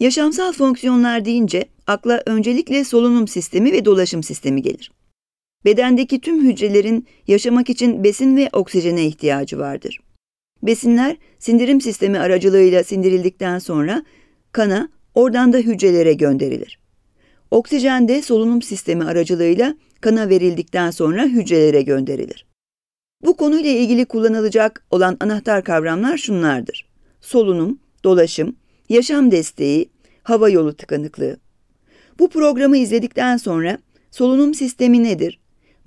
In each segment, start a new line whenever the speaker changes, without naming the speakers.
Yaşamsal fonksiyonlar deyince akla öncelikle solunum sistemi ve dolaşım sistemi gelir. Bedendeki tüm hücrelerin yaşamak için besin ve oksijene ihtiyacı vardır. Besinler sindirim sistemi aracılığıyla sindirildikten sonra kana, oradan da hücrelere gönderilir. Oksijen de solunum sistemi aracılığıyla kana verildikten sonra hücrelere gönderilir. Bu konuyla ilgili kullanılacak olan anahtar kavramlar şunlardır. Solunum, dolaşım, yaşam desteği, hava yolu tıkanıklığı. Bu programı izledikten sonra solunum sistemi nedir?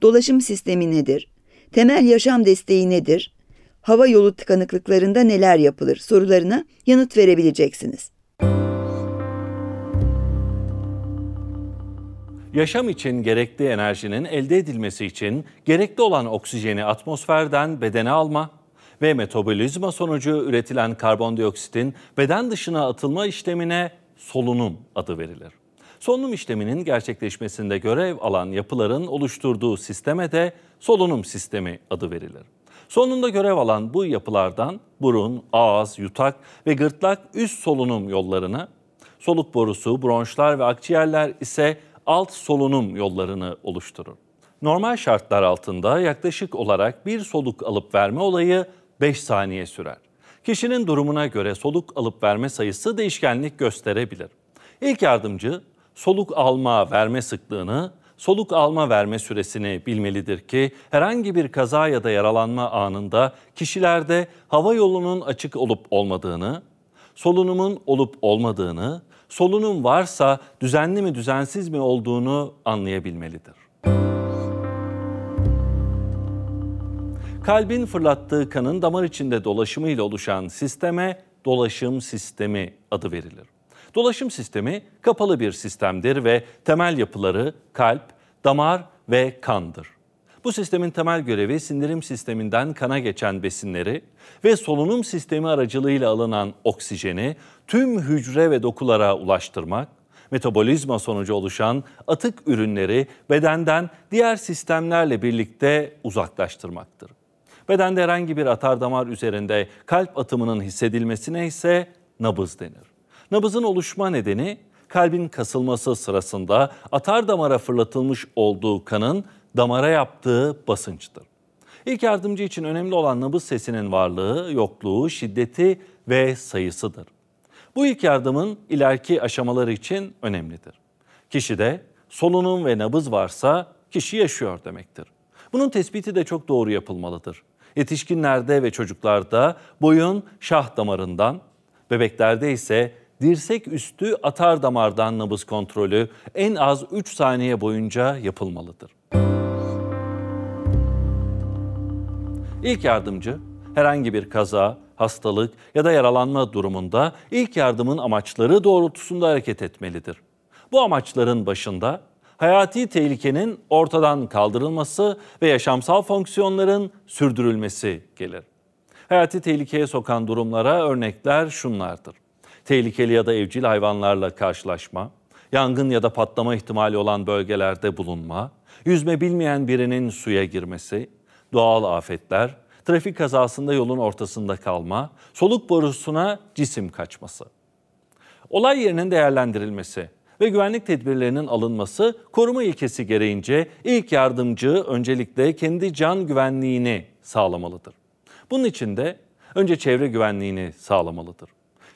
Dolaşım sistemi nedir? Temel yaşam desteği nedir? Hava yolu tıkanıklıklarında neler yapılır sorularına yanıt verebileceksiniz.
Yaşam için gerekli enerjinin elde edilmesi için gerekli olan oksijeni atmosferden bedene alma, ve metabolizma sonucu üretilen karbondioksitin beden dışına atılma işlemine solunum adı verilir. Solunum işleminin gerçekleşmesinde görev alan yapıların oluşturduğu sisteme de solunum sistemi adı verilir. Solunumda görev alan bu yapılardan burun, ağız, yutak ve gırtlak üst solunum yollarını, soluk borusu, bronşlar ve akciğerler ise alt solunum yollarını oluşturur. Normal şartlar altında yaklaşık olarak bir soluk alıp verme olayı 5 saniye sürer. Kişinin durumuna göre soluk alıp verme sayısı değişkenlik gösterebilir. İlk yardımcı soluk alma verme sıklığını, soluk alma verme süresini bilmelidir ki herhangi bir kaza ya da yaralanma anında kişilerde hava yolunun açık olup olmadığını, solunumun olup olmadığını, solunum varsa düzenli mi düzensiz mi olduğunu anlayabilmelidir. Kalbin fırlattığı kanın damar içinde dolaşımıyla oluşan sisteme dolaşım sistemi adı verilir. Dolaşım sistemi kapalı bir sistemdir ve temel yapıları kalp, damar ve kandır. Bu sistemin temel görevi sindirim sisteminden kana geçen besinleri ve solunum sistemi aracılığıyla alınan oksijeni tüm hücre ve dokulara ulaştırmak, metabolizma sonucu oluşan atık ürünleri bedenden diğer sistemlerle birlikte uzaklaştırmaktır. Bedende herhangi bir atar damar üzerinde kalp atımının hissedilmesine ise nabız denir. Nabızın oluşma nedeni kalbin kasılması sırasında atar damara fırlatılmış olduğu kanın damara yaptığı basınçtır. İlk yardımcı için önemli olan nabız sesinin varlığı, yokluğu, şiddeti ve sayısıdır. Bu ilk yardımın ileriki aşamaları için önemlidir. Kişide solunum ve nabız varsa kişi yaşıyor demektir. Bunun tespiti de çok doğru yapılmalıdır. Yetişkinlerde ve çocuklarda boyun şah damarından, bebeklerde ise dirsek üstü atar damardan nabız kontrolü en az 3 saniye boyunca yapılmalıdır. İlk yardımcı herhangi bir kaza, hastalık ya da yaralanma durumunda ilk yardımın amaçları doğrultusunda hareket etmelidir. Bu amaçların başında hayati tehlikenin ortadan kaldırılması ve yaşamsal fonksiyonların sürdürülmesi gelir. Hayati tehlikeye sokan durumlara örnekler şunlardır. Tehlikeli ya da evcil hayvanlarla karşılaşma, yangın ya da patlama ihtimali olan bölgelerde bulunma, yüzme bilmeyen birinin suya girmesi, doğal afetler, trafik kazasında yolun ortasında kalma, soluk borusuna cisim kaçması. Olay yerinin değerlendirilmesi ve güvenlik tedbirlerinin alınması koruma ilkesi gereğince ilk yardımcı öncelikle kendi can güvenliğini sağlamalıdır. Bunun için de önce çevre güvenliğini sağlamalıdır.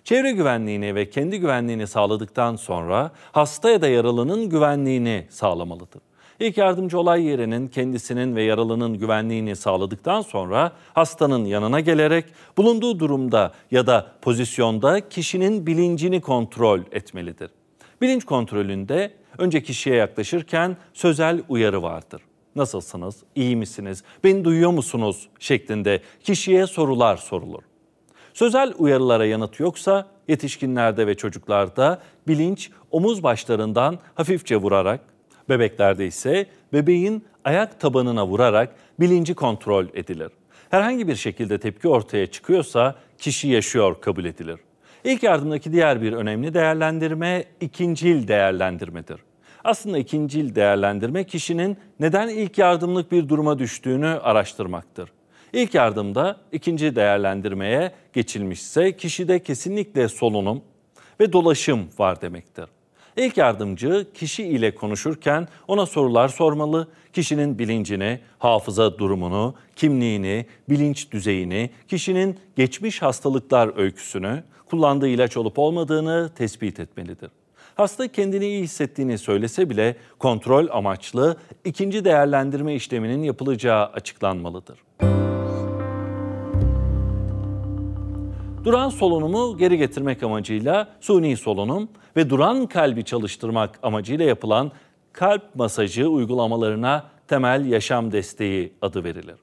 Çevre güvenliğini ve kendi güvenliğini sağladıktan sonra hasta ya da yaralının güvenliğini sağlamalıdır. İlk yardımcı olay yerinin kendisinin ve yaralının güvenliğini sağladıktan sonra hastanın yanına gelerek bulunduğu durumda ya da pozisyonda kişinin bilincini kontrol etmelidir. Bilinç kontrolünde önce kişiye yaklaşırken sözel uyarı vardır. Nasılsınız? İyi misiniz? Beni duyuyor musunuz? şeklinde kişiye sorular sorulur. Sözel uyarılara yanıt yoksa yetişkinlerde ve çocuklarda bilinç omuz başlarından hafifçe vurarak, bebeklerde ise bebeğin ayak tabanına vurarak bilinci kontrol edilir. Herhangi bir şekilde tepki ortaya çıkıyorsa kişi yaşıyor kabul edilir. İlk yardımdaki diğer bir önemli değerlendirme ikincil değerlendirmedir. Aslında ikincil değerlendirme kişinin neden ilk yardımlık bir duruma düştüğünü araştırmaktır. İlk yardımda ikinci değerlendirmeye geçilmişse kişide kesinlikle solunum ve dolaşım var demektir. İlk yardımcı kişi ile konuşurken ona sorular sormalı, kişinin bilincini, hafıza durumunu, kimliğini, bilinç düzeyini, kişinin geçmiş hastalıklar öyküsünü, kullandığı ilaç olup olmadığını tespit etmelidir. Hasta kendini iyi hissettiğini söylese bile kontrol amaçlı ikinci değerlendirme işleminin yapılacağı açıklanmalıdır. Duran solunumu geri getirmek amacıyla suni solunum ve duran kalbi çalıştırmak amacıyla yapılan kalp masajı uygulamalarına temel yaşam desteği adı verilir.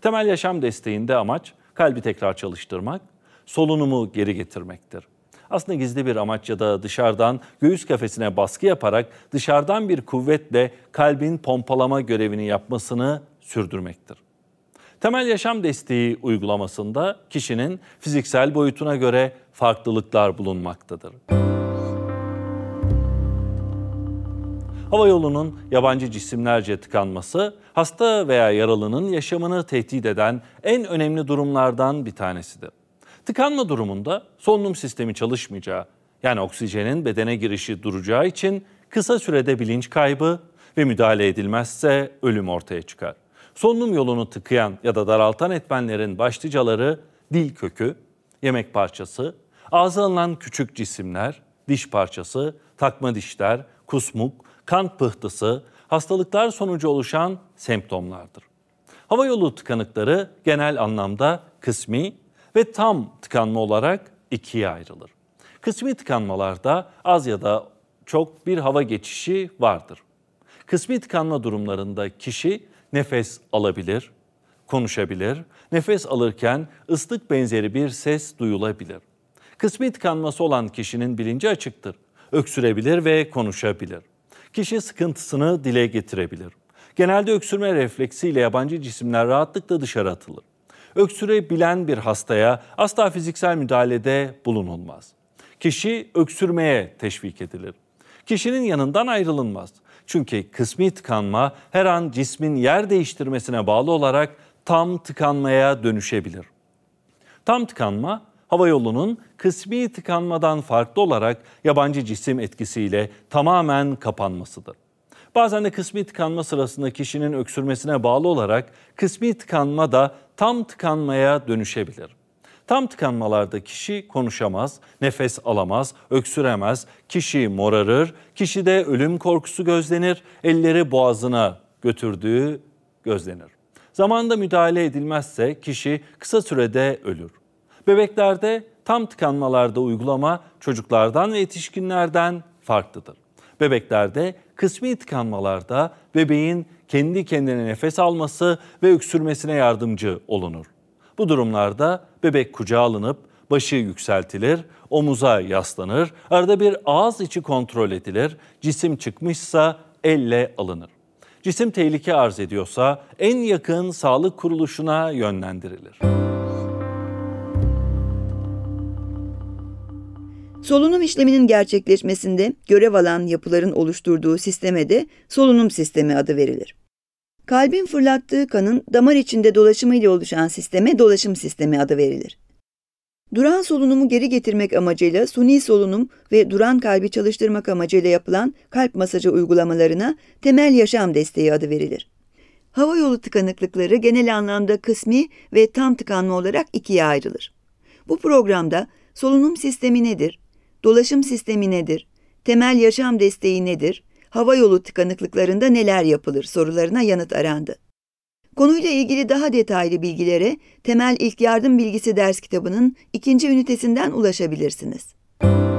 Temel yaşam desteğinde amaç kalbi tekrar çalıştırmak, solunumu geri getirmektir. Aslında gizli bir amaç ya da dışarıdan göğüs kafesine baskı yaparak dışarıdan bir kuvvetle kalbin pompalama görevini yapmasını sürdürmektir. Temel yaşam desteği uygulamasında kişinin fiziksel boyutuna göre farklılıklar bulunmaktadır. Müzik hava yolunun yabancı cisimlerce tıkanması hasta veya yaralının yaşamını tehdit eden en önemli durumlardan bir tanesidir. Tıkanma durumunda solunum sistemi çalışmayacağı, yani oksijenin bedene girişi duracağı için kısa sürede bilinç kaybı ve müdahale edilmezse ölüm ortaya çıkar. Solunum yolunu tıkayan ya da daraltan etmenlerin başlıcaları dil kökü, yemek parçası, ağza alınan küçük cisimler, diş parçası, takma dişler, kusmuk, kan pıhtısı, hastalıklar sonucu oluşan semptomlardır. Hava yolu tıkanıkları genel anlamda kısmi ve tam tıkanma olarak ikiye ayrılır. Kısmi tıkanmalarda az ya da çok bir hava geçişi vardır. Kısmi tıkanma durumlarında kişi nefes alabilir, konuşabilir, nefes alırken ıslık benzeri bir ses duyulabilir. Kısmi tıkanması olan kişinin bilinci açıktır. Öksürebilir ve konuşabilir. Kişi sıkıntısını dile getirebilir. Genelde öksürme refleksiyle yabancı cisimler rahatlıkla dışarı atılır. Öksürebilen bir hastaya asla fiziksel müdahalede bulunulmaz. Kişi öksürmeye teşvik edilir. Kişinin yanından ayrılınmaz. Çünkü kısmi tıkanma her an cismin yer değiştirmesine bağlı olarak tam tıkanmaya dönüşebilir. Tam tıkanma hava yolunun kısmi tıkanmadan farklı olarak yabancı cisim etkisiyle tamamen kapanmasıdır. Bazen de kısmi tıkanma sırasında kişinin öksürmesine bağlı olarak kısmi tıkanma da tam tıkanmaya dönüşebilir. Tam tıkanmalarda kişi konuşamaz, nefes alamaz, öksüremez, kişi morarır, kişi de ölüm korkusu gözlenir, elleri boğazına götürdüğü gözlenir. Zamanında müdahale edilmezse kişi kısa sürede ölür. Bebeklerde tam tıkanmalarda uygulama çocuklardan ve yetişkinlerden farklıdır. Bebeklerde kısmi tıkanmalarda bebeğin kendi kendine nefes alması ve öksürmesine yardımcı olunur. Bu durumlarda bebek kucağa alınıp başı yükseltilir, omuza yaslanır, arada bir ağız içi kontrol edilir, cisim çıkmışsa elle alınır. Cisim tehlike arz ediyorsa en yakın sağlık kuruluşuna yönlendirilir.
Solunum işleminin gerçekleşmesinde görev alan yapıların oluşturduğu sisteme de solunum sistemi adı verilir. Kalbin fırlattığı kanın damar içinde dolaşımıyla oluşan sisteme dolaşım sistemi adı verilir. Duran solunumu geri getirmek amacıyla suni solunum ve duran kalbi çalıştırmak amacıyla yapılan kalp masajı uygulamalarına temel yaşam desteği adı verilir. Hava yolu tıkanıklıkları genel anlamda kısmi ve tam tıkanma olarak ikiye ayrılır. Bu programda solunum sistemi nedir, Dolaşım sistemi nedir? Temel yaşam desteği nedir? Hava yolu tıkanıklıklarında neler yapılır sorularına yanıt arandı. Konuyla ilgili daha detaylı bilgilere Temel İlk Yardım Bilgisi ders kitabının ikinci ünitesinden ulaşabilirsiniz. Müzik